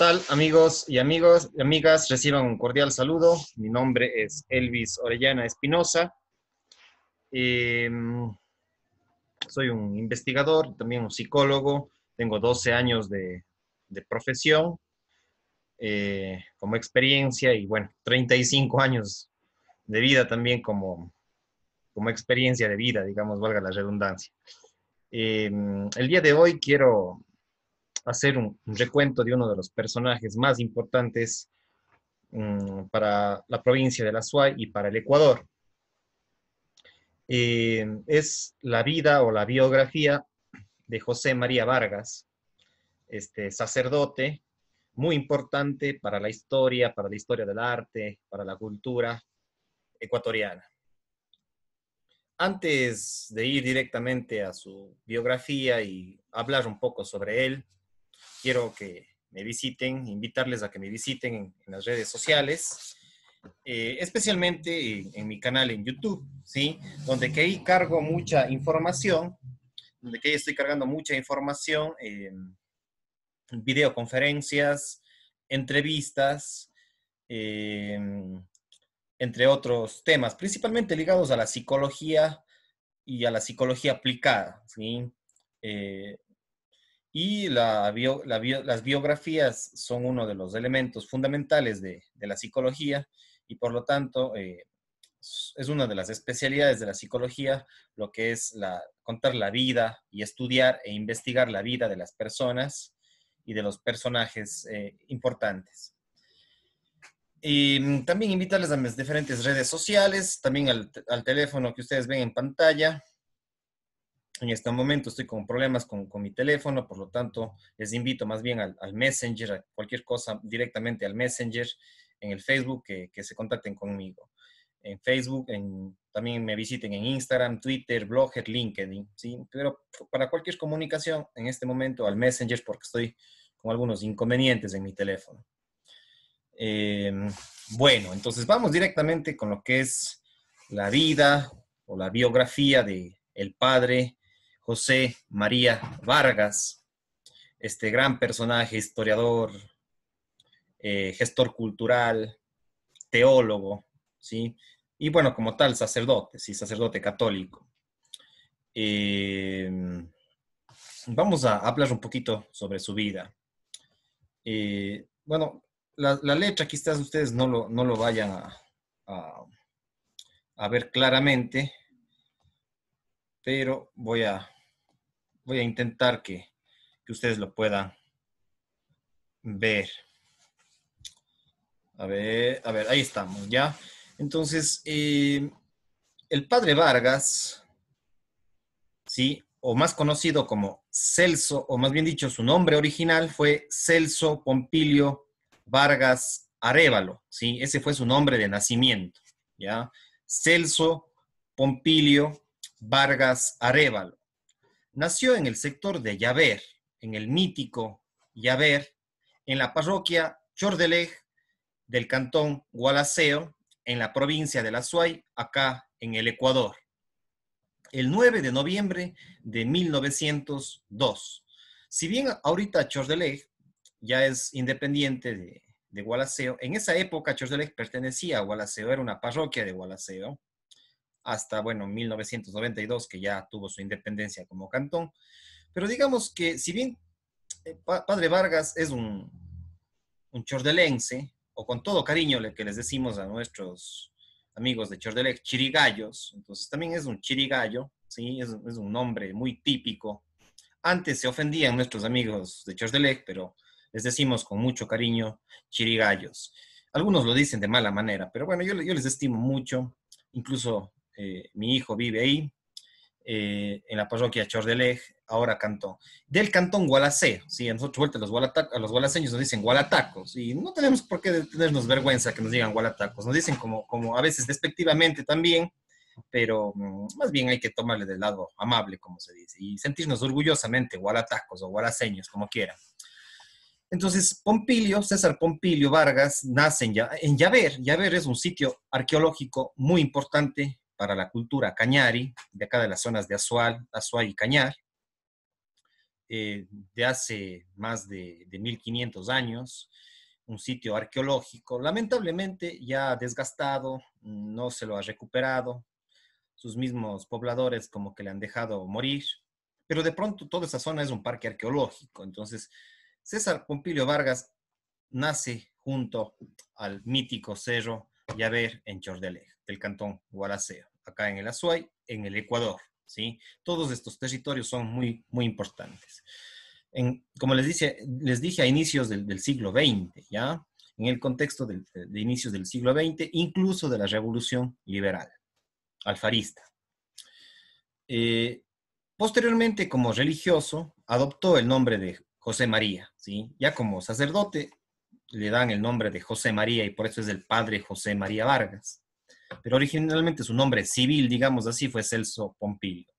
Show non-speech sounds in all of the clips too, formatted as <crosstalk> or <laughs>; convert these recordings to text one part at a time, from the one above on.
tal, amigos y amigos y amigas? Reciban un cordial saludo. Mi nombre es Elvis Orellana Espinosa. Em, soy un investigador, también un psicólogo. Tengo 12 años de, profesión eh, como experiencia y, bueno, 35 años de vida también como, como experiencia de vida, digamos, valga la redundancia. Em, el día de hoy quiero hacer un, recuento de uno de los personajes más importantes mm, para la provincia de la Suay y para el Ecuador. Eh, es la vida o la biografía de José María Vargas, este sacerdote muy importante para la historia, para la historia del arte, para la cultura ecuatoriana. Antes de ir directamente a su biografía y hablar un poco sobre él, quiero que me visiten, invitarles a que me visiten en, las redes sociales, eh, especialmente en, mi canal en YouTube, ¿sí? Donde que ahí cargo mucha información, donde que ahí estoy cargando mucha información, eh, videoconferencias, entrevistas, eh, entre otros temas, principalmente ligados a la psicología y a la psicología aplicada, ¿sí? Y las biografías son uno de los elementos fundamentales de, la psicología y por lo tanto eh, es una de las especialidades de la psicología, lo que es contar la vida y estudiar e investigar la vida de las personas y de los personajes eh, importantes. Y mm, también invitarles a mis diferentes redes sociales, también al, al teléfono que ustedes ven en pantalla, en este momento estoy con problemas con, mi teléfono, por lo tanto, les invito más bien al, Messenger, a cualquier cosa directamente al Messenger, en el Facebook, que, se contacten conmigo. En Facebook, también me visiten en Instagram, Twitter, Blogger, LinkedIn, ¿sí? Pero para cualquier comunicación, en este momento al Messenger, porque estoy con algunos inconvenientes en mi teléfono. Em, bueno, entonces vamos directamente con lo que es la vida o la biografía de el padre José María Vargas, este gran personaje, historiador, eh, gestor cultural, teólogo, ¿sí? Y bueno, como tal, sacerdote, sí, sacerdote católico. Eh, vamos a hablar un poquito sobre su vida. Eh, bueno, la, la, letra quizás ustedes no lo, vayan a ver claramente, pero voy a, voy a intentar que, ustedes lo puedan ver. A ver, ahí estamos, ¿ya? Entonces, eh, el padre Vargas, ¿sí? O más conocido como Celso, o más bien dicho, su nombre original fue Celso Pompilio Vargas Arevalo, ¿sí? Ese fue su nombre de nacimiento, ¿ya? Celso Pompilio Vargas Arevalo. Nació en el sector de Llaver, en el mítico Yaver, en la parroquia Chordelej del cantón Gualaceo, en la provincia de La Suay, acá en el Ecuador. El 9 de noviembre de 1902. Si bien ahorita Chordelej ya es independiente de, de Gualaceo, en esa época Chordelej pertenecía a Gualaceo, era una parroquia de Gualaceo hasta, bueno, 1992, que ya tuvo su independencia como cantón. Pero digamos que si bien eh, Padre Vargas es un, un chordelense, o con todo cariño le que les decimos a nuestros amigos de Chordelec, chirigallos, entonces también es un chirigallo, ¿sí? es, un nombre muy típico. Antes se ofendían nuestros amigos de Chordelec, pero les decimos con mucho cariño chirigallos. Algunos lo dicen de mala manera, pero bueno, yo, yo les estimo mucho, incluso eh, mi hijo vive ahí, eh, en la parroquia Chordeleg, ahora cantón. Del cantón Gualacé, ¿sí? a nosotros vuelta los, a los gualaceños nos dicen gualatacos, y no tenemos por qué tenernos vergüenza que nos digan gualatacos, nos dicen como, como a veces despectivamente también, pero mm, más bien hay que tomarle del lado amable, como se dice, y sentirnos orgullosamente gualatacos o gualaceños, como quieran. Entonces, Pompilio, César Pompilio Vargas, nace ya en Yaver. Yaver es un sitio arqueológico muy importante para la cultura cañari, de acá de las zonas de Azual, Azuay y Cañar, eh, de hace más de, 1500 años, un sitio arqueológico, lamentablemente ya desgastado, no se lo ha recuperado, sus mismos pobladores como que le han dejado morir, pero de pronto toda esa zona es un parque arqueológico, entonces César Pompilio Vargas nace junto al mítico cerro Yaver en Chordelé, del cantón Gualaceo acá en el Azuay, en el Ecuador. ¿sí? Todos estos territorios son muy, muy importantes. como les, les dije a inicios del, siglo XX, ¿ya? en el contexto de inicios del siglo XX, incluso de la revolución liberal, alfarista. Eh, posteriormente, como religioso, adoptó el nombre de José María, ¿sí? ya como sacerdote le dan el nombre de José María y por eso es el padre José María Vargas pero originalmente su nombre civil, digamos así, fue Celso Pompilio.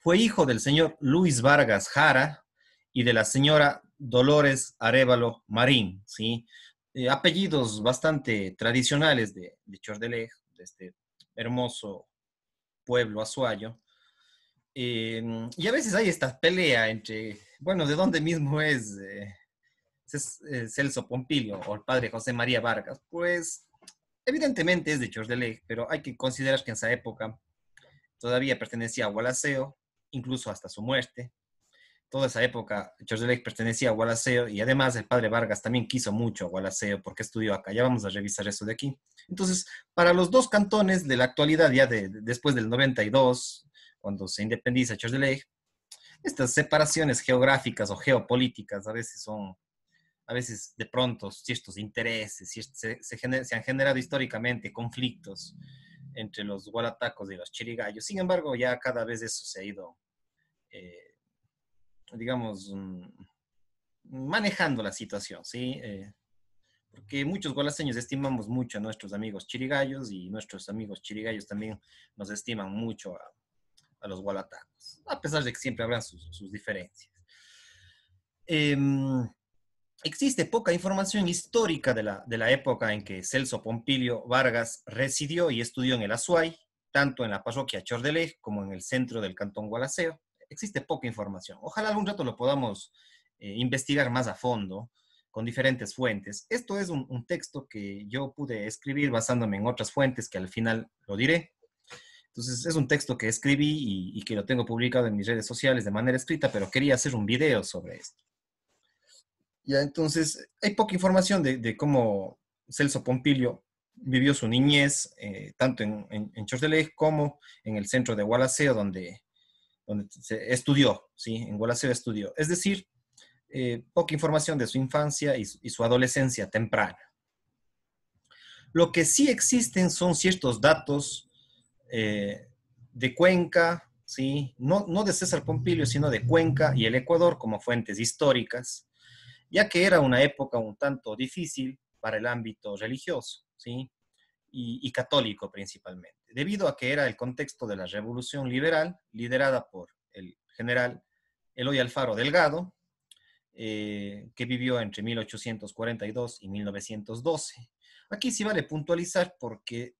Fue hijo del señor Luis Vargas Jara y de la señora Dolores Arevalo Marín, ¿sí? Eh, apellidos bastante tradicionales de, de de este hermoso pueblo azuayo. Em, y a veces hay esta pelea entre, bueno, ¿de dónde mismo es eh, eh, Celso Pompilio o el padre José María Vargas? Pues evidentemente es de George pero hay que considerar que en esa época todavía pertenecía a Gualaceo, incluso hasta su muerte. Toda esa época, George pertenecía a Gualaceo y además el padre Vargas también quiso mucho a Gualaceo porque estudió acá. Ya vamos a revisar eso de aquí. Entonces, para los dos cantones de la actualidad, ya después del 92, cuando se independiza George estas separaciones geográficas o geopolíticas a veces son a veces de pronto ciertos intereses, se, se han generado históricamente conflictos entre los gualatacos y los chirigallos. Sin embargo, ya cada vez eso se ha ido, eh, digamos, mm, manejando la situación, ¿sí? Eh, porque muchos gualaseños estimamos mucho a nuestros amigos chirigallos y nuestros amigos chirigallos también nos estiman mucho a, los gualatacos, a pesar de que siempre habrán sus, sus diferencias. Eh, existe poca información histórica de la, época en que Celso Pompilio Vargas residió y estudió en el Azuay, tanto en la parroquia Chordelej como en el centro del cantón Gualaceo. Existe poca información. Ojalá algún rato lo podamos eh, investigar más a fondo con diferentes fuentes. Esto es un, texto que yo pude escribir basándome en otras fuentes que al final lo diré. Entonces es un texto que escribí y que lo tengo publicado en mis redes sociales de manera escrita, pero quería hacer un video sobre esto entonces, hay poca información de, cómo Celso Pompilio vivió su niñez, eh, tanto en, en, como en el centro de Gualaceo, donde, donde se estudió, ¿sí? En Gualaceo estudió. Es decir, eh, poca información de su infancia y, su adolescencia temprana. Lo que sí existen son ciertos datos eh, de Cuenca, ¿sí? No, no de César Pompilio, sino de Cuenca y el Ecuador como fuentes históricas, ya que era una época un tanto difícil para el ámbito religioso ¿sí? y, católico principalmente, debido a que era el contexto de la revolución liberal liderada por el general Eloy Alfaro Delgado, eh, que vivió entre 1842 y 1912. Aquí sí vale puntualizar porque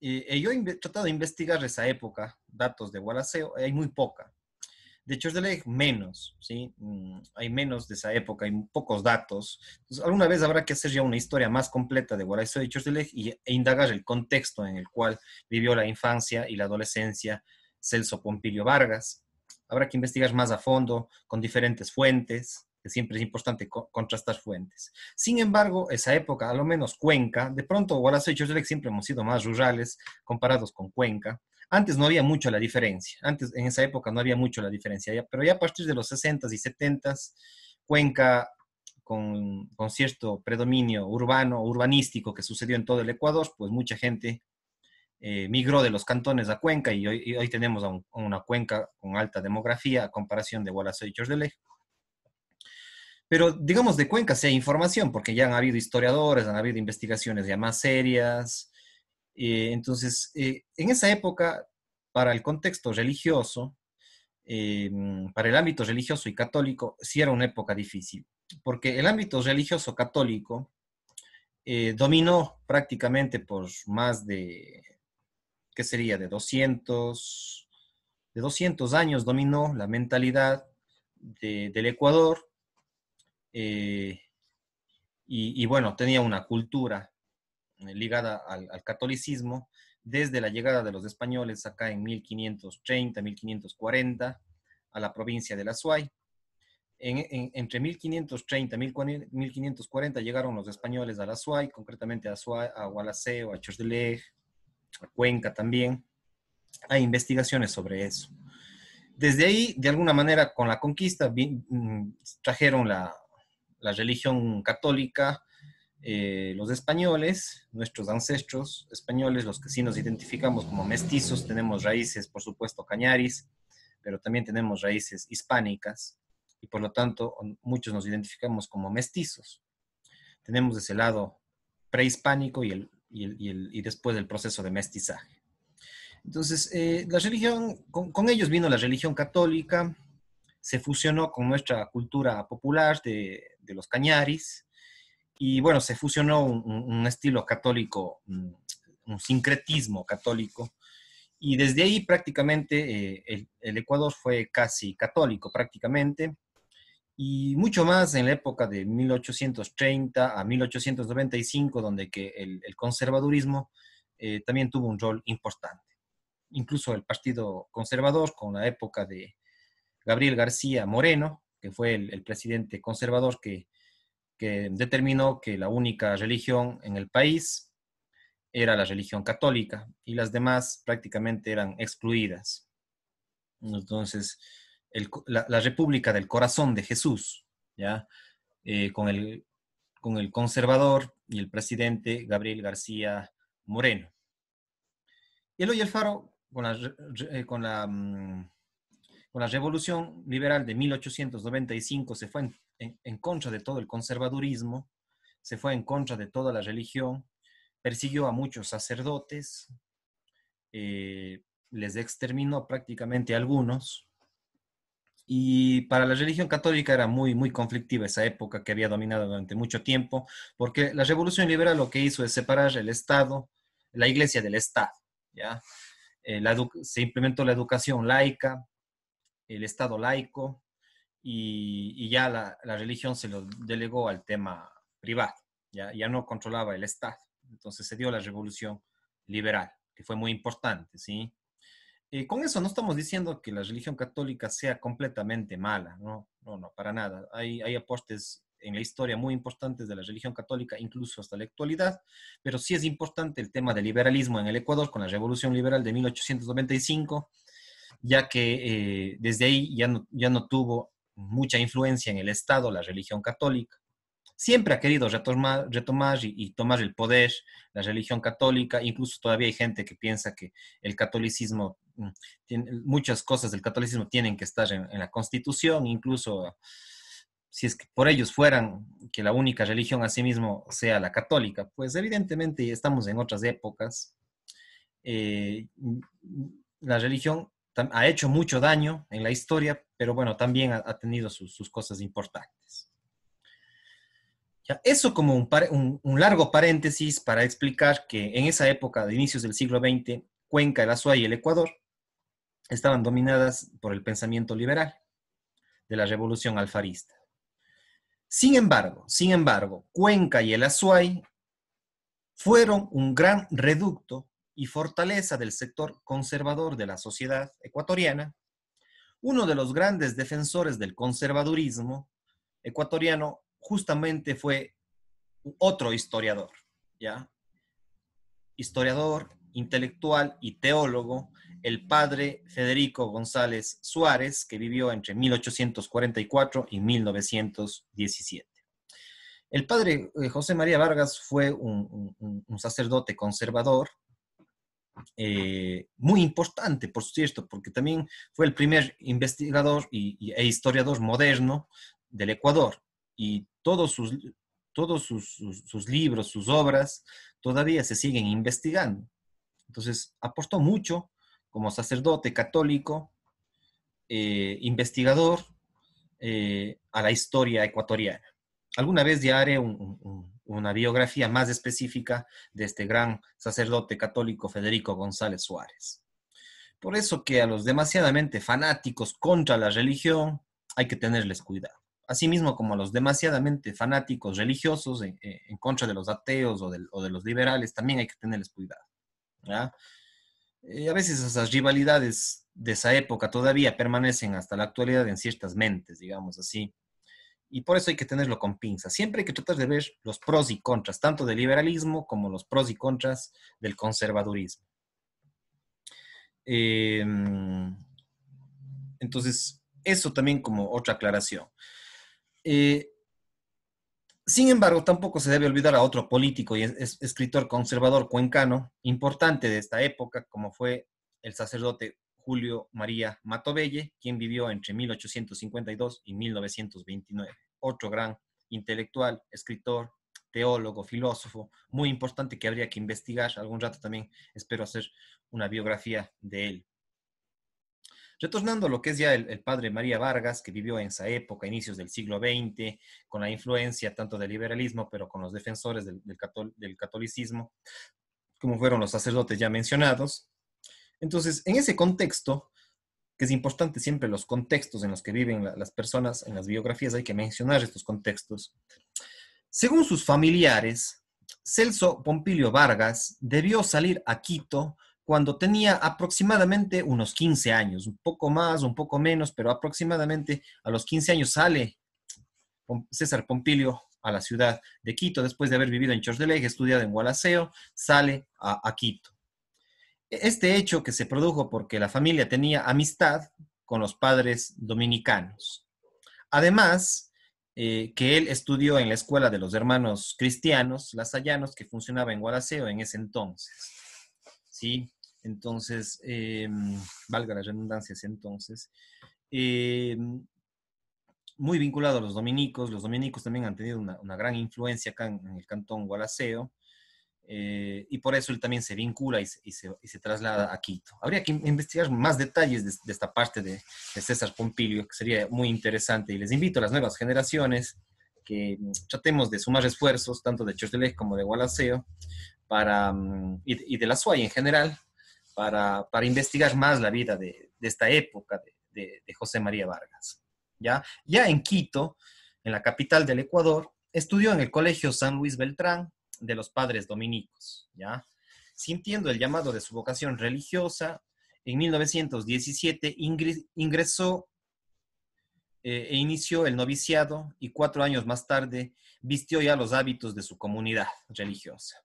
eh, eh, yo he tratado de investigar esa época, datos de Gualaceo, hay muy poca. De Church de Lake, menos, ¿sí? Mm, hay menos de esa época, hay pocos datos. Entonces, alguna vez habrá que hacer ya una historia más completa de Guaraizo de Church y, e indagar el contexto en el cual vivió la infancia y la adolescencia Celso Pompilio Vargas. Habrá que investigar más a fondo, con diferentes fuentes, que siempre es importante contrastar fuentes. Sin embargo, esa época, a lo menos Cuenca, de pronto Wallace y Church de siempre hemos sido más rurales comparados con Cuenca. Antes no había mucho la diferencia, antes en esa época no había mucho la diferencia, pero ya a partir de los 60s y 70s, Cuenca, con, cierto predominio urbano, urbanístico que sucedió en todo el Ecuador, pues mucha gente eh, migró de los cantones a Cuenca y hoy, tenemos una Cuenca con alta demografía a comparación de Wallace y Chordelej. Pero digamos de Cuenca sí hay información, porque ya han habido historiadores, han habido investigaciones ya más serias, eh, entonces, eh, en esa época, para el contexto religioso, eh, para el ámbito religioso y católico, sí era una época difícil, porque el ámbito religioso católico dominó prácticamente por más de, ¿qué sería?, de 200, de 200 años dominó la mentalidad del Ecuador. Y, y, bueno, tenía una cultura eh, ligada al, catolicismo desde la llegada de los españoles acá en 1530, 1540 a la provincia de La Suay. entre 1530 y 1540 llegaron los españoles a La Suay, concretamente a, Suay, a Gualaceo, a Chordeleg, a Cuenca también. Hay investigaciones sobre eso. Desde ahí, de alguna manera, con la conquista, mm, trajeron la religión católica eh, los españoles, nuestros ancestros españoles, los que sí nos identificamos como mestizos, tenemos raíces, por supuesto, cañaris, pero también tenemos raíces hispánicas y por lo tanto muchos nos identificamos como mestizos. Tenemos ese lado prehispánico y, el, después del proceso de mestizaje. Entonces, eh, la religión, con, ellos vino la religión católica, se fusionó con nuestra cultura popular de los cañaris, y bueno, se fusionó un, estilo católico, mm, un sincretismo católico, y desde ahí prácticamente eh, el, Ecuador fue casi católico prácticamente, y mucho más en la época de 1830 a 1895, donde que el, conservadurismo eh, también tuvo un rol importante. Incluso el Partido Conservador, con la época de Gabriel García Moreno, que fue el presidente conservador que que determinó que la única religión en el país era la religión católica y las demás prácticamente eran excluidas. Entonces, la, República del Corazón de Jesús, ¿ya? Eh, con, el, con el conservador y el presidente Gabriel García Moreno. Y el Alfaro, con faro con la eh, mm, la revolución liberal de 1895 se fue en, contra de todo el conservadurismo, se fue en contra de toda la religión, persiguió a muchos sacerdotes, eh, les exterminó prácticamente a algunos. Y para la religión católica era muy, muy conflictiva esa época que había dominado durante mucho tiempo, porque la revolución liberal lo que hizo es separar el Estado, la iglesia del Estado. Eh, se implementó la educación laica, el Estado laico y, ya la, religión se lo delegó al tema privado, ya, ya no controlaba el Estado. Entonces se dio la revolución liberal, que fue muy importante, ¿sí? Eh, con eso no estamos diciendo que la religión católica sea completamente mala, no, no, no, para nada. Hay, hay aportes en la historia muy importantes de la religión católica, incluso hasta la actualidad, pero sí es importante el tema del liberalismo en el Ecuador con la Revolución Liberal de 1895 ya que eh, desde ahí ya no, ya no tuvo mucha influencia en el Estado la religión católica. Siempre ha querido retomar, retomar y, tomar el poder la religión católica, incluso todavía hay gente que piensa que el catolicismo, mm, muchas cosas del catolicismo tienen que estar en, la constitución, incluso si es que por ellos fueran que la única religión a sí mismo sea la católica, pues evidentemente estamos en otras épocas. Eh, mm, la religión ha hecho mucho daño en la historia, pero bueno, también ha, tenido sus, cosas importantes. Ya, eso como un, largo paréntesis para explicar que en esa época de inicios del siglo XX, Cuenca, el Azuay y el Ecuador estaban dominadas por el pensamiento liberal de la revolución alfarista. Sin embargo, sin embargo, Cuenca y el Azuay fueron un gran reducto y fortaleza del sector conservador de la sociedad ecuatoriana, uno de los grandes defensores del conservadurismo ecuatoriano justamente fue otro historiador, ¿ya? Historiador, intelectual y teólogo, el padre Federico González Suárez, que vivió entre 1844 y 1917. El padre eh, José María Vargas fue un, un sacerdote conservador eh, muy importante, por cierto, porque también fue el primer investigador y, e historiador moderno del Ecuador. Y todos sus, todos sus, libros, sus obras, todavía se siguen investigando. Entonces, apostó mucho como sacerdote católico, eh, investigador, eh, a la historia ecuatoriana. Alguna vez ya haré un, una biografía más específica de este gran sacerdote católico Federico González Suárez. Por eso que a los demasiadamente fanáticos contra la religión hay que tenerles cuidado. Asimismo como a los demasiadamente fanáticos religiosos en, contra de los ateos o de, los liberales, también hay que tenerles cuidado. Eh, a veces esas rivalidades de esa época todavía permanecen hasta la actualidad en ciertas mentes, digamos así, y por eso hay que tenerlo con pinza. Siempre hay que tratar de ver los pros y contras, tanto del liberalismo como los pros y contras del conservadurismo. Em, entonces, eso también como otra aclaración. Eh, sin embargo, tampoco se debe olvidar a otro político y escritor conservador cuencano importante de esta época, como fue el sacerdote Julio María Matovelle, quien vivió entre 1852 y 1929 otro gran intelectual, escritor, teólogo, filósofo, muy importante que habría que investigar. Algún rato también espero hacer una biografía de él. Retornando a lo que es ya el, padre María Vargas, que vivió en esa época, inicios del siglo XX, con la influencia tanto del liberalismo, pero con los defensores del, del catolicismo, como fueron los sacerdotes ya mencionados. Entonces, en ese contexto, que es importante siempre los contextos en los que viven las personas, en las biografías hay que mencionar estos contextos. Según sus familiares, Celso Pompilio Vargas debió salir a Quito cuando tenía aproximadamente unos 15 años, un poco más, un poco menos, pero aproximadamente a los 15 años sale César Pompilio a la ciudad de Quito, después de haber vivido en ley estudiado en Gualaceo, sale a Quito. Este hecho que se produjo porque la familia tenía amistad con los padres dominicanos. Además, eh, que él estudió en la escuela de los hermanos cristianos, lasallanos, que funcionaba en Gualaceo en ese entonces. ¿Sí? Entonces, em, valga la redundancia ese entonces. Em, muy vinculado a los dominicos. Los dominicos también han tenido una, gran influencia acá en, el cantón Gualaceo. Eh, y por eso él también se vincula y se, traslada a Quito. Habría que investigar más detalles de, esta parte de, César Pompilio, que sería muy interesante, y les invito a las nuevas generaciones que mm, tratemos de sumar esfuerzos, tanto de Chortelec como de Gualaceo, para, mm, y, de la SUAY en general, para, investigar más la vida de, esta época de, José María Vargas. ¿ya? ya en Quito, en la capital del Ecuador, estudió en el Colegio San Luis Beltrán, de los padres dominicos, ¿ya? Sintiendo el llamado de su vocación religiosa, en 1917 ingresó eh, e inició el noviciado y cuatro años más tarde vistió ya los hábitos de su comunidad religiosa.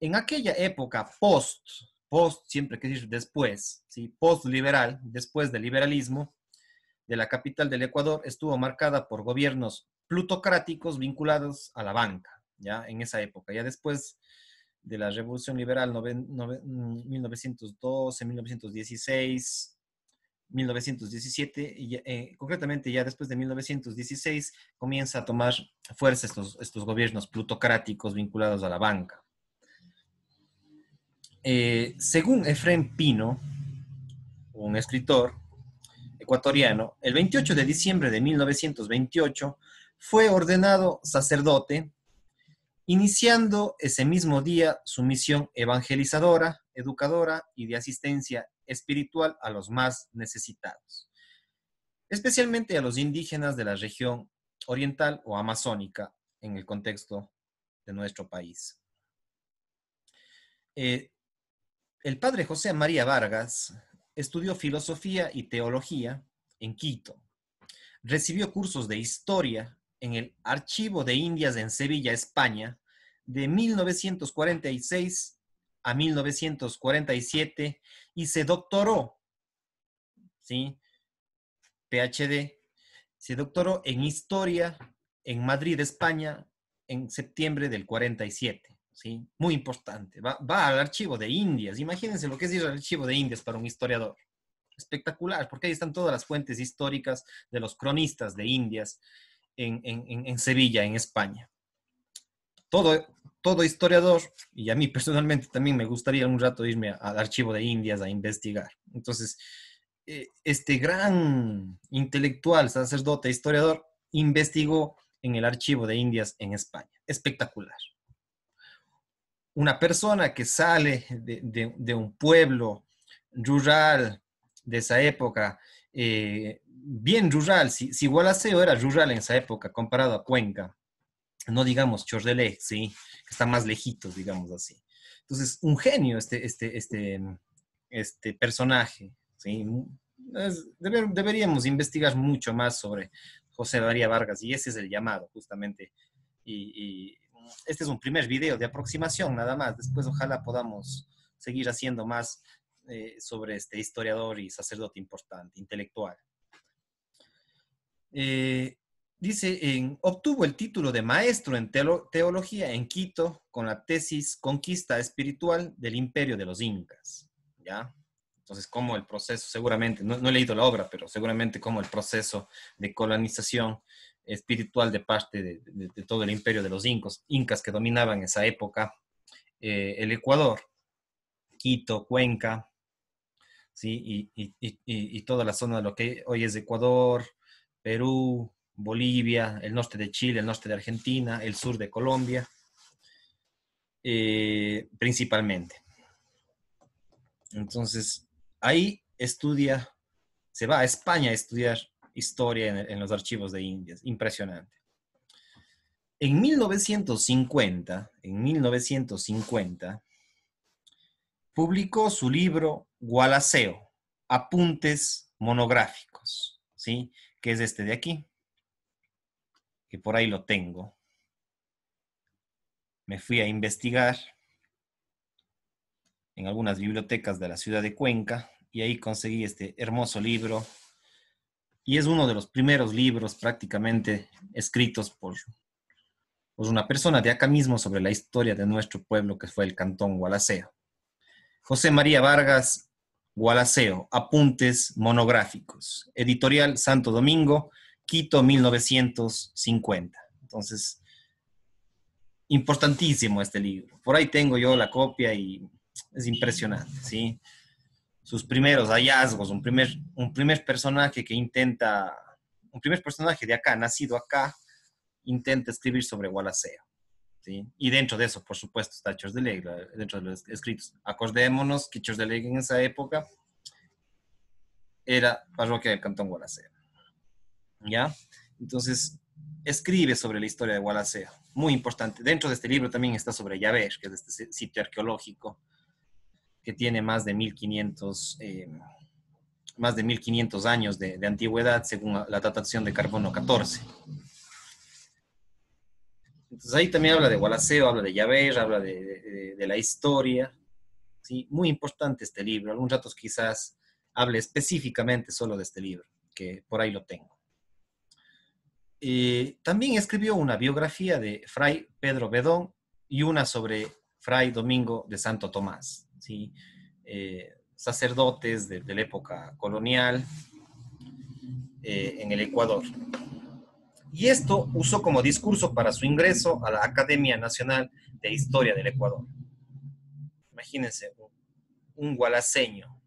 En aquella época post, post siempre que decir después, ¿sí? post liberal, después del liberalismo, de la capital del Ecuador estuvo marcada por gobiernos plutocráticos vinculados a la banca, ya en esa época. Ya después de la Revolución Liberal, 1912, 1916, 1917, y, eh, concretamente ya después de 1916, comienza a tomar fuerza estos, gobiernos plutocráticos vinculados a la banca. Eh, según Efrén Pino, un escritor ecuatoriano, el 28 de diciembre de 1928 fue ordenado sacerdote iniciando ese mismo día su misión evangelizadora, educadora y de asistencia espiritual a los más necesitados, especialmente a los indígenas de la región oriental o amazónica en el contexto de nuestro país. Eh, el padre José María Vargas estudió filosofía y teología en Quito, recibió cursos de historia en el Archivo de Indias en Sevilla, España, de 1946 a 1947 y se doctoró, ¿sí? PhD, se doctoró en Historia en Madrid, España, en septiembre del 47, ¿sí? Muy importante. Va, al archivo de Indias. Imagínense lo que es ir al archivo de Indias para un historiador. Espectacular, porque ahí están todas las fuentes históricas de los cronistas de Indias en, Sevilla, en España. Todo, todo historiador, y a mí personalmente también me gustaría un rato irme al archivo de Indias a investigar. Entonces, eh, este gran intelectual, sacerdote, historiador, investigó en el archivo de Indias en España. Espectacular. Una persona que sale de un pueblo rural de esa época eh, bien rural. Si, si Gualaceo era rural en esa época comparado a Cuenca, no digamos Chordelé, ¿sí? que está más lejitos, digamos así. Entonces, un genio este, este, este, este personaje. deberíamos investigar mucho más sobre José María Vargas y ese es el llamado justamente. este es un primer video de aproximación nada más. Después ojalá podamos seguir haciendo más eh, sobre este historiador y sacerdote importante, intelectual. Eh, dice, en, obtuvo el título de maestro en teología en Quito con la tesis Conquista Espiritual del Imperio de los Incas. ¿Ya? Entonces, como el proceso, seguramente, no, he leído la obra, pero seguramente como el proceso de colonización espiritual de parte de, todo el imperio de los incos, incas que dominaban esa época, eh, el Ecuador, Quito, Cuenca, ¿sí? Y, toda la zona de lo que hoy es Ecuador, Perú, Bolivia, el norte de Chile, el norte de Argentina, el sur de Colombia, eh, principalmente. Entonces, ahí estudia, se va a España a estudiar historia en, en los archivos de Indias, impresionante. En 1950, en 1950, publicó su libro Gualaceo, apuntes monográficos, ¿sí? Que es este de aquí, que por ahí lo tengo. Me fui a investigar en algunas bibliotecas de la ciudad de Cuenca y ahí conseguí este hermoso libro. Y es uno de los primeros libros prácticamente escritos por, por una persona de acá mismo sobre la historia de nuestro pueblo que fue el Cantón Gualaceo. José María Vargas Gualaceo, Apuntes Monográficos, editorial Santo Domingo, Quito 1950. Entonces, importantísimo este libro. Por ahí tengo yo la copia y es impresionante, ¿sí? Sus primeros hallazgos, un primer, un primer personaje que intenta, un primer personaje de acá, nacido acá, intenta escribir sobre Gualaceo. Y dentro de eso, por supuesto, está Ley, dentro de los escritos. Acordémonos que Ley en esa época era parroquia del Cantón Gualaceo. ¿Ya? Entonces, escribe sobre la historia de Gualaceo. Muy importante. Dentro de este libro también está sobre Yavesh, que es este sitio arqueológico que tiene más de 1500, eh, más de 1500 años de, de, antigüedad según la datación de carbono 14. Entonces ahí también habla de Gualaceo, habla de llaver habla de, la historia. ¿sí? Muy importante este libro. Algún rato quizás hable específicamente solo de este libro, que por ahí lo tengo. Eh, también escribió una biografía de Fray Pedro Bedón y una sobre Fray Domingo de Santo Tomás, ¿sí? Eh, sacerdotes de, la época colonial eh, en el Ecuador y esto usó como discurso para su ingreso a la Academia Nacional de Historia del Ecuador. Imagínense, un gualaseño,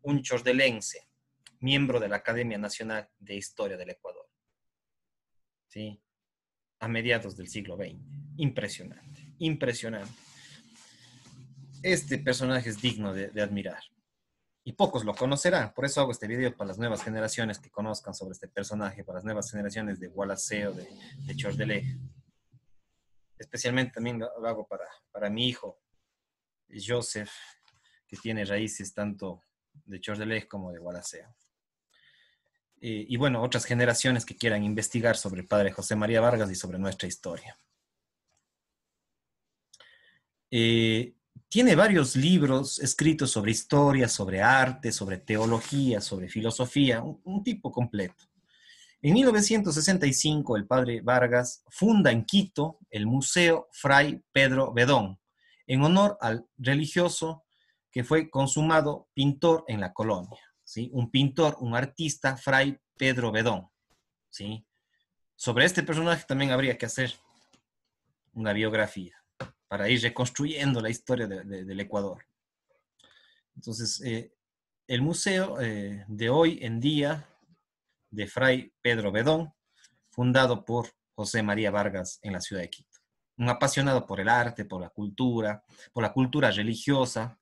un chordelense, miembro de la Academia Nacional de Historia del Ecuador. ¿Sí? A mediados del siglo XX. Impresionante, impresionante. Este personaje es digno de admirar y pocos lo conocerán. Por eso hago este video para las nuevas generaciones que conozcan sobre este personaje, para las nuevas generaciones de Wallaceo, de, de Chordelé. Especialmente también lo, hago para, para mi hijo, Joseph, que tiene raíces tanto de Chordelé como de Wallaceo. y bueno, otras generaciones que quieran investigar sobre el padre José María Vargas y sobre nuestra historia. Eh, tiene varios libros escritos sobre historia, sobre arte, sobre teología, sobre filosofía, un, tipo completo. En 1965, el padre Vargas funda en Quito el Museo Fray Pedro Bedón, en honor al religioso que fue consumado pintor en la colonia. ¿sí? Un pintor, un artista, Fray Pedro Bedón. ¿sí? Sobre este personaje también habría que hacer una biografía para ir reconstruyendo la historia del Ecuador. Entonces, eh, el museo eh, de hoy en día de Fray Pedro Bedón, fundado por José María Vargas en la ciudad de Quito. Un apasionado por el arte, por la cultura, por la cultura religiosa.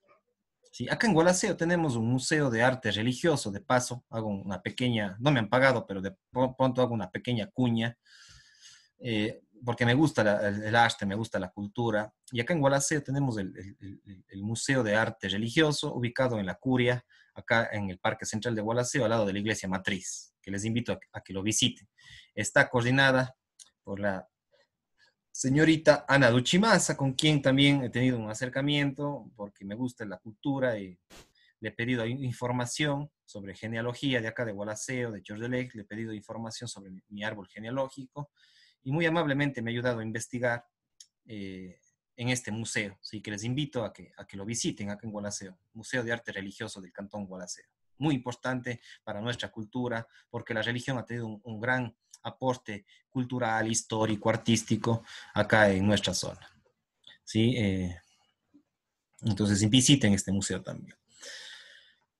Sí, acá en Gualaceo tenemos un museo de arte religioso, de paso, hago una pequeña, no me han pagado, pero de pronto hago una pequeña cuña. Eh, porque me gusta el, arte, me gusta la cultura. Y acá en Gualaceo tenemos el, Museo de Arte Religioso, ubicado en la Curia, acá en el Parque Central de Gualaceo, al lado de la Iglesia Matriz, que les invito a, que lo visiten. Está coordinada por la señorita Ana Duchimasa, con quien también he tenido un acercamiento, porque me gusta la cultura y le he pedido información sobre genealogía de acá de Gualaceo, de Chordelec, le he pedido información sobre mi árbol genealógico y muy amablemente me ha ayudado a investigar eh, en este museo, así que les invito a que, a que lo visiten acá en Gualaceo, Museo de Arte Religioso del Cantón Gualaceo. Muy importante para nuestra cultura, porque la religión ha tenido un, gran aporte cultural, histórico, artístico acá en nuestra zona. ¿Sí? Eh, entonces visiten este museo también.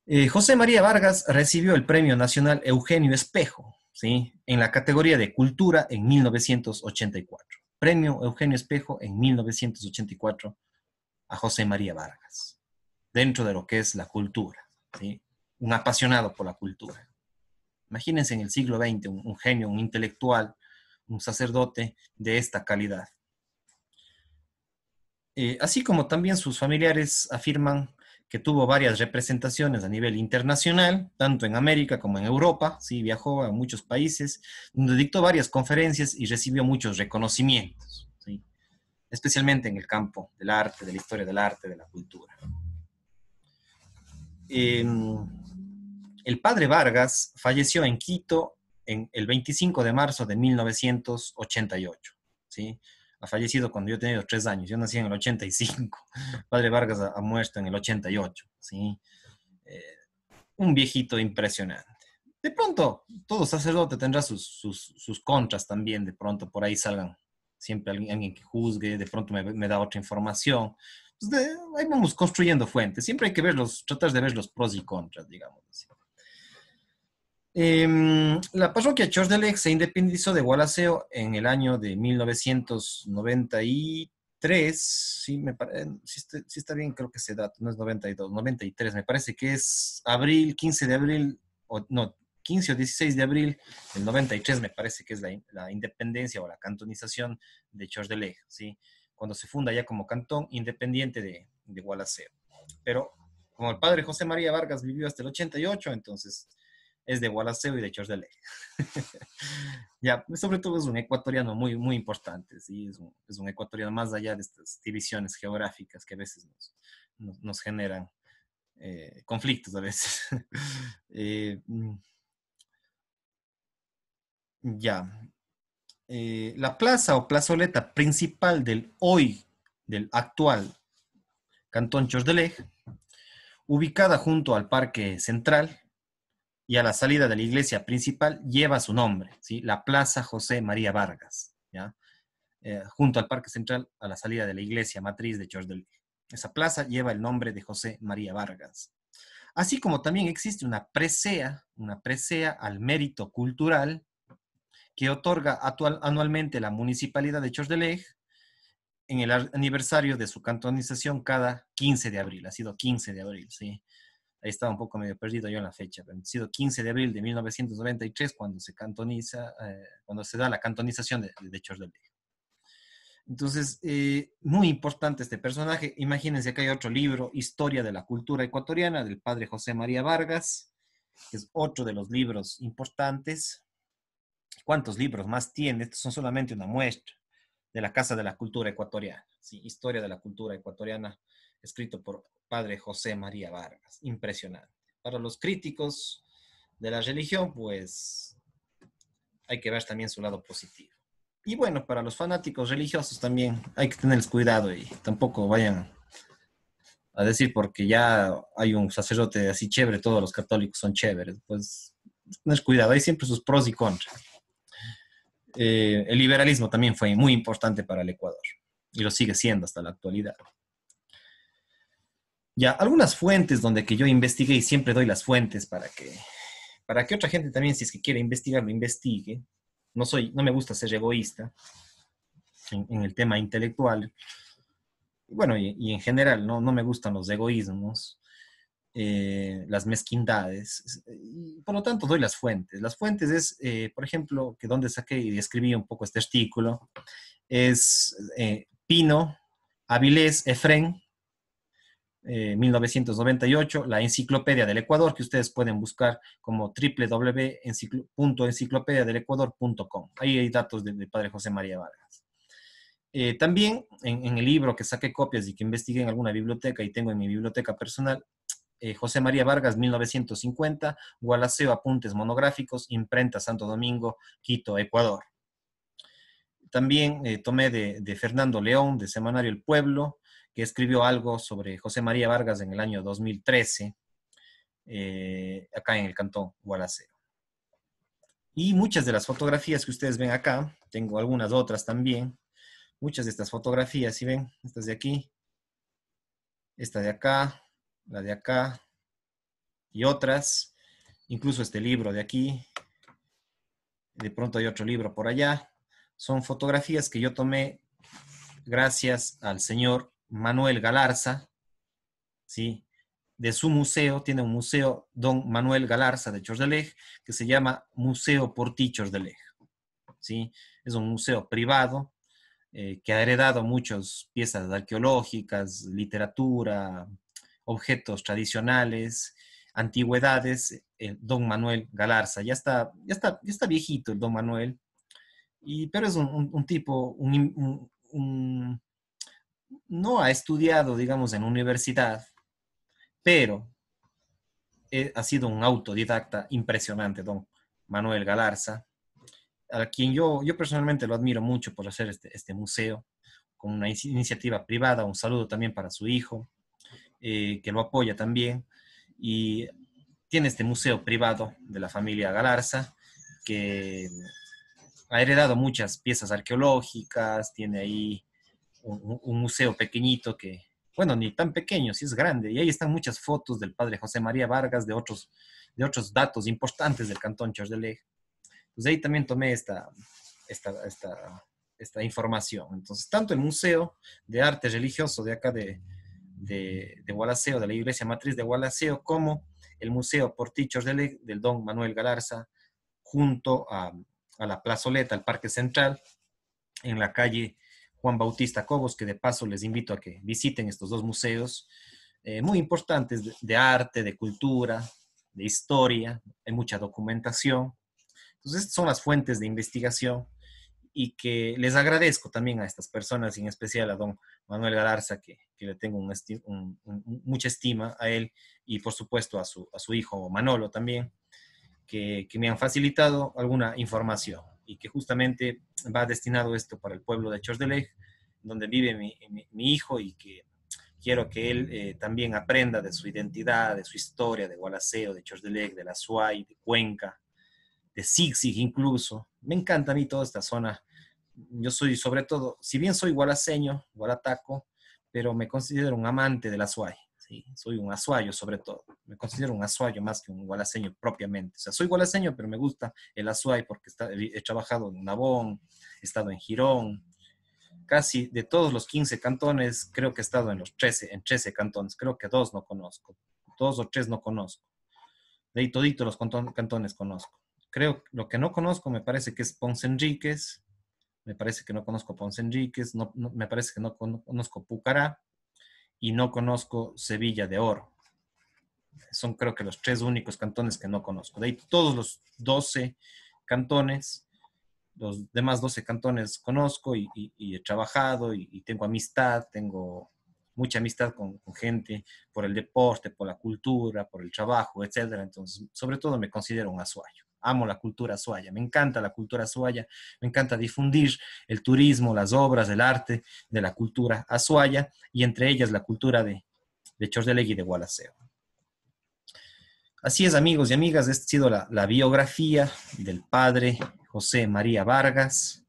Eh, José María Vargas recibió el Premio Nacional Eugenio Espejo en la categoría de Cultura en 1984. Premio Eugenio Espejo en 1984 a José María Vargas, dentro de lo que es la cultura, un apasionado por la cultura. Imagínense en el siglo XX un, genio, un intelectual, un sacerdote de esta calidad. Eh, así como también sus familiares afirman que tuvo varias representaciones a nivel internacional, tanto en América como en Europa, sí, viajó a muchos países, donde dictó varias conferencias y recibió muchos reconocimientos, especialmente en el campo del arte, de la historia del arte, de la cultura. Em, el padre Vargas falleció en Quito el 25 de marzo de 1988, ¿sí? ha fallecido cuando yo tenía tres años, yo nací en el 85, <laughs> Padre Vargas ha, muerto en el 88, ¿sí? Eh, un viejito impresionante. De pronto, todo sacerdote tendrá sus, sus, sus, contras también, de pronto por ahí salgan siempre alguien, alguien que juzgue, de pronto me, me da otra información. Pues ahí vamos construyendo fuentes, siempre hay que verlos, tratar de ver los pros y contras, digamos así. Eh, la parroquia Church del se independizó de Gualaceo en el año de 1993. Sí, me eh, está bien, creo que ese dato, no es 92, 93, me parece que es abril, 15 de abril, o no, 15 o 16 de abril del 93, me parece que es la, independencia o la cantonización de Chor de ¿sí? cuando se funda ya como cantón independiente de, de Gualaceo. Pero como el padre José María Vargas vivió hasta el 88, entonces es de Gualaceo y de Chordelé. <laughs> ya, sobre todo es un ecuatoriano muy, muy importante, es, un, ecuatoriano más allá de estas divisiones geográficas que a veces nos, generan eh, conflictos a veces. <laughs> Eh, mm. ya. Eh, la plaza o plazoleta principal del hoy, del actual Cantón Chordeleg, ubicada junto al Parque Central, y a la salida de la iglesia principal lleva su nombre, ¿sí? la Plaza José María Vargas, ¿ya? Eh, junto al Parque Central, a la salida de la iglesia matriz de Chordel. Esa plaza lleva el nombre de José María Vargas. Así como también existe una presea, una presea al mérito cultural que otorga anualmente la municipalidad de Chordeleg en el aniversario de su cantonización cada 15 de abril, ha sido 15 de abril, ¿sí? ahí estaba un poco medio perdido yo en la fecha. Ha sido 15 de abril de 1993 cuando se cantoniza, eh, cuando se da la cantonización de, de Entonces, eh, muy importante este personaje. Imagínense que hay otro libro, Historia de la Cultura Ecuatoriana, del padre José María Vargas, que es otro de los libros importantes. ¿Cuántos libros más tiene? Estos son solamente una muestra de la Casa de la Cultura Ecuatoriana, ¿sí? Historia de la Cultura Ecuatoriana, escrito por padre José María Vargas. Impresionante. Para los críticos de la religión, pues hay que ver también su lado positivo. Y bueno, para los fanáticos religiosos también hay que tener cuidado y tampoco vayan a decir porque ya hay un sacerdote así chévere, todos los católicos son chéveres. Pues tener cuidado, hay siempre sus pros y contras. Eh, el liberalismo también fue muy importante para el Ecuador y lo sigue siendo hasta la actualidad. Ya, algunas fuentes donde que yo investigué y siempre doy las fuentes para que, para que otra gente también, si es que quiere investigar, lo investigue. No, soy, no me gusta ser egoísta en, el tema intelectual. bueno, y, en general, ¿no? no me gustan los egoísmos, eh, las mezquindades. Y por lo tanto, doy las fuentes. Las fuentes es, eh, por ejemplo, que donde saqué y escribí un poco este artículo, es eh, Pino, Avilés, Efrén, 1998, eh, la Enciclopedia del Ecuador, que ustedes pueden buscar como www.enciclopediadelecuador.com. Ahí hay datos del de padre José María Vargas. Eh, también en, el libro que saqué copias y que investigué en alguna biblioteca y tengo en mi biblioteca personal, eh, José María Vargas, 1950, Gualaceo, Apuntes Monográficos, Imprenta Santo Domingo, Quito, Ecuador. También tomé de, de, Fernando León, de Semanario El Pueblo, que escribió algo sobre José María Vargas en el año 2013, eh, acá en el cantón Gualaceo. Y muchas de las fotografías que ustedes ven acá, tengo algunas otras también, muchas de estas fotografías, si ven, estas de aquí, esta de acá, la de acá y otras, incluso este libro de aquí, de pronto hay otro libro por allá, son fotografías que yo tomé gracias al señor Manuel Galarza, ¿sí? de su museo, tiene un museo Don Manuel Galarza de Chordelej, que se llama Museo de ¿sí? Es un museo privado eh, que ha heredado muchas piezas arqueológicas, literatura, objetos tradicionales, antigüedades. Eh, don Manuel Galarza, ya está, ya, está, ya está viejito el Don Manuel, y, pero es un, tipo, un no ha estudiado, digamos, en universidad, pero eh, ha sido un autodidacta impresionante, don Manuel Galarza, a quien yo, yo personalmente lo admiro mucho por hacer este, este museo, con una iniciativa privada. Un saludo también para su hijo, eh, que lo apoya también. Y tiene este museo privado de la familia Galarza, que ha heredado muchas piezas arqueológicas, tiene ahí un, museo pequeñito que, bueno, ni tan pequeño, sí es grande. Y ahí están muchas fotos del padre José María Vargas, de otros, de otros datos importantes del cantón Chordeleg. Pues ahí también tomé esta, esta, esta, esta, información. Entonces, tanto el Museo de Arte Religioso de acá de, de, de Gualaceo, de la Iglesia Matriz de Gualaceo, como el Museo Portichos del, del Don Manuel Galarza, junto a, a, la plazoleta, al Parque Central, en la calle Juan Bautista Cobos, que de paso les invito a que visiten estos dos museos eh, muy importantes de, arte, de cultura, de historia, hay mucha documentación. Entonces, son las fuentes de investigación y que les agradezco también a estas personas, en especial a don Manuel garza que, le tengo mucha estima a él y por supuesto a su, hijo Manolo también, que, que me han facilitado alguna información y que justamente va destinado esto para el pueblo de Chordelej, donde vive mi, hijo y que quiero que él eh, también aprenda de su identidad, de su historia, de Gualaceo, de Chordelej, de la Suay, de Cuenca, de Zigzig incluso. Me encanta a mí toda esta zona. Yo soy sobre todo, si bien soy gualaceño, gualataco, pero me considero un amante de la Suay. Soy un azuayo sobre todo. Me considero un azuayo más que un gualaseño propiamente. O sea, soy gualaseño, pero me gusta el azuay porque he trabajado en Nabón, he estado en Girón. Casi de todos los 15 cantones, creo que he estado en los 13, en 13 cantones. Creo que dos no conozco. Dos o tres no conozco. De ahí todito los cantones conozco. Creo lo que no conozco me parece que es Ponce Enríquez, me parece que no conozco Ponce Enríquez, no, me parece que no conozco Pucará, y no conozco Sevilla de Oro. Son creo que los tres únicos cantones que no conozco. De ahí todos los 12 cantones, los demás 12 cantones conozco y, he trabajado y, tengo amistad, tengo mucha amistad con, con, gente por el deporte, por la cultura, por el trabajo, etc. Entonces, sobre todo me considero un azuayo amo la cultura azuaya, me encanta la cultura azuaya, me encanta difundir el turismo, las obras, el arte de la cultura azuaya y entre ellas la cultura de, de Chordelegui y de Gualaceo. Así es, amigos y amigas, esta ha sido la, biografía del padre José María Vargas,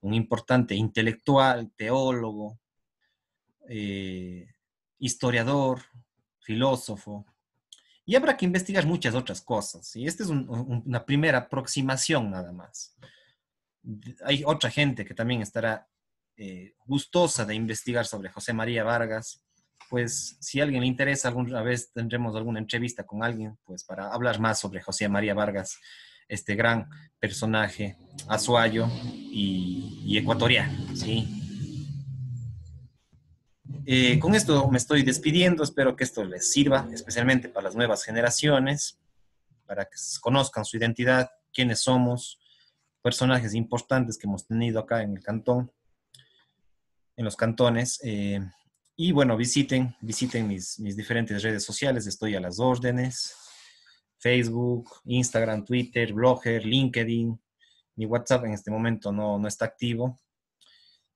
un importante intelectual, teólogo, eh, historiador, filósofo, y habrá que investigar muchas otras cosas. Y esta es una primera aproximación nada más. Hay otra gente que también estará eh, gustosa de investigar sobre José María Vargas. Pues si a alguien le interesa, alguna vez tendremos alguna entrevista con alguien, pues para hablar más sobre José María Vargas, este gran personaje azuayo y ecuatoriano, ¿sí? Eh, con esto me estoy despidiendo, espero que esto les sirva, especialmente para las nuevas generaciones, para que conozcan su identidad, quiénes somos, personajes importantes que hemos tenido acá en el cantón, en los cantones. Eh, y bueno, visiten, visiten mis, diferentes redes sociales, estoy a las órdenes, Facebook, Instagram, Twitter, Blogger, LinkedIn. Mi WhatsApp en este momento no, está activo.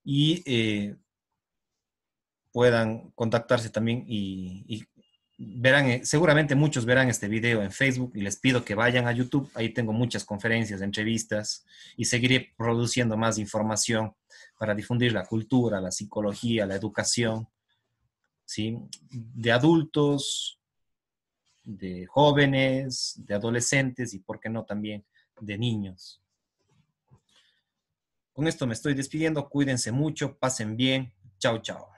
Y eh, puedan contactarse también y, verán, eh, seguramente muchos verán este video en Facebook y les pido que vayan a YouTube. Ahí tengo muchas conferencias, entrevistas y seguiré produciendo más información para difundir la cultura, la psicología, la educación, ¿sí? De adultos, de jóvenes, de adolescentes y, ¿por qué no, también de niños? Con esto me estoy despidiendo. Cuídense mucho, pasen bien. Chao, chao.